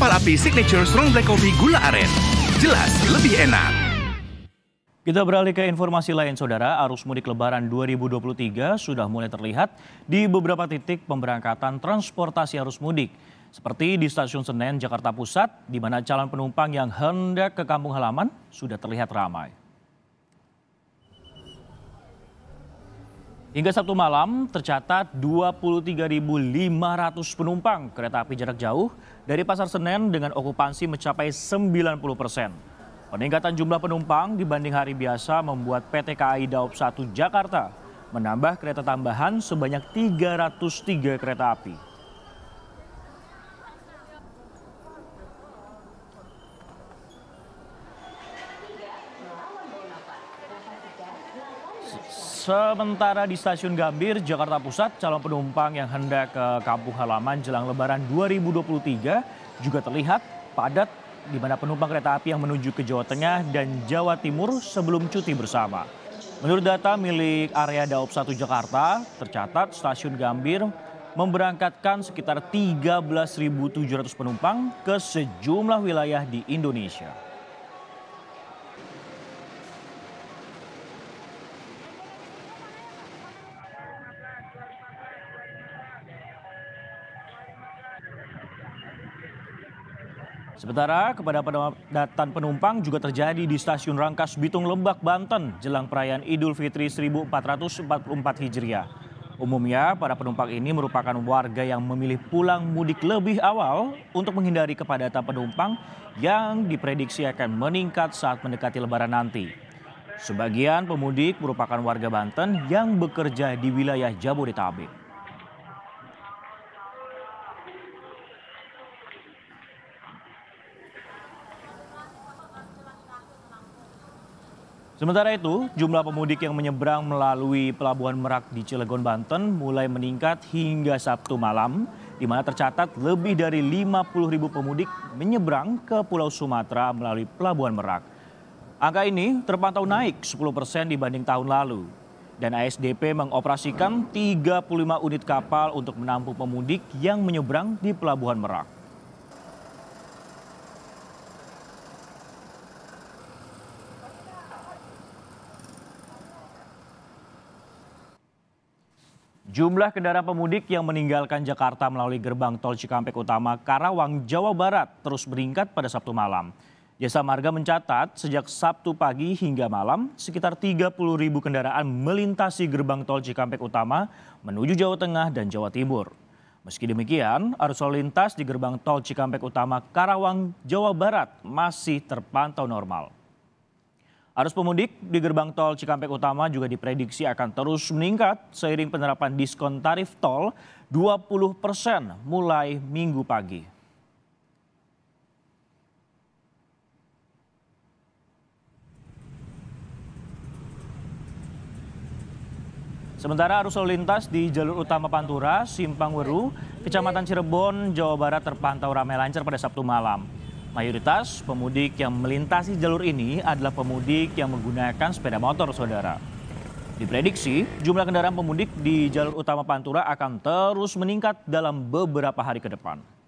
kapal api signature strong black coffee gula aren. Jelas lebih enak. Kita beralih ke informasi lain, Saudara. Arus mudik lebaran 2023 sudah mulai terlihat di beberapa titik pemberangkatan transportasi arus mudik. Seperti di Stasiun Senen, Jakarta Pusat, di mana calon penumpang yang hendak ke kampung halaman sudah terlihat ramai. Hingga Sabtu malam tercatat 23.500 penumpang kereta api jarak jauh dari Pasar Senen dengan okupansi mencapai 90 persen. Peningkatan jumlah penumpang dibanding hari biasa membuat PT KAI Daop 1 Jakarta menambah kereta tambahan sebanyak 303 kereta api. Sementara di stasiun Gambir, Jakarta Pusat, calon penumpang yang hendak ke kampung halaman jelang lebaran 2023 juga terlihat padat di mana penumpang kereta api yang menuju ke Jawa Tengah dan Jawa Timur sebelum cuti bersama. Menurut data milik area Daob 1 Jakarta, tercatat stasiun Gambir memberangkatkan sekitar 13.700 penumpang ke sejumlah wilayah di Indonesia. Sementara kepada pendatang penumpang juga terjadi di stasiun Rangkas Bitung Lebak Banten jelang perayaan Idul Fitri 1444 Hijriah. Umumnya para penumpang ini merupakan warga yang memilih pulang mudik lebih awal untuk menghindari kepadatan penumpang yang diprediksi akan meningkat saat mendekati lebaran nanti. Sebagian pemudik merupakan warga Banten yang bekerja di wilayah Jabodetabek. Sementara itu, jumlah pemudik yang menyeberang melalui Pelabuhan Merak di Cilegon, Banten mulai meningkat hingga Sabtu malam, di mana tercatat lebih dari 50 ribu pemudik menyeberang ke Pulau Sumatera melalui Pelabuhan Merak. Angka ini terpantau naik 10 persen dibanding tahun lalu. Dan ASDP mengoperasikan 35 unit kapal untuk menampung pemudik yang menyeberang di Pelabuhan Merak. Jumlah kendaraan pemudik yang meninggalkan Jakarta melalui gerbang tol Cikampek Utama Karawang, Jawa Barat terus meningkat pada Sabtu malam. Jasa Marga mencatat sejak Sabtu pagi hingga malam sekitar 30 ribu kendaraan melintasi gerbang tol Cikampek Utama menuju Jawa Tengah dan Jawa Timur. Meski demikian, arus lalu lintas di gerbang tol Cikampek Utama Karawang, Jawa Barat masih terpantau normal. Arus pemudik di gerbang tol Cikampek Utama juga diprediksi akan terus meningkat seiring penerapan diskon tarif tol 20 persen mulai minggu pagi. Sementara arus lalu lintas di jalur utama Pantura, Simpang Weru, Kecamatan Cirebon, Jawa Barat terpantau ramai lancar pada Sabtu malam. Mayoritas pemudik yang melintasi jalur ini adalah pemudik yang menggunakan sepeda motor, saudara. Diprediksi jumlah kendaraan pemudik di jalur utama Pantura akan terus meningkat dalam beberapa hari ke depan.